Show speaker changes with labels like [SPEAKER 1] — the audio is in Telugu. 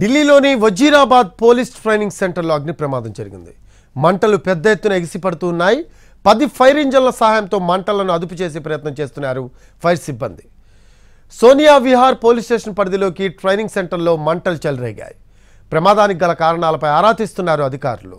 [SPEAKER 1] ఢిల్లీలోని వజీరాబాద్ పోలీస్ ట్రైనింగ్ సెంటర్లో అగ్ని ప్రమాదం జరిగింది మంటలు పెద్ద ఎత్తున ఎగిసిపడుతూ ఉన్నాయి పది ఫైర్ ఇంజన్ల సహాయంతో మంటలను అదుపు చేసే ప్రయత్నం చేస్తున్నారు ఫైర్ సిబ్బంది సోనియా విహార్ పోలీస్ స్టేషన్ పరిధిలోకి ట్రైనింగ్ సెంటర్లో మంటలు చెలరేగాయి ప్రమాదానికి గల కారణాలపై ఆరా తీస్తున్నారు అధికారులు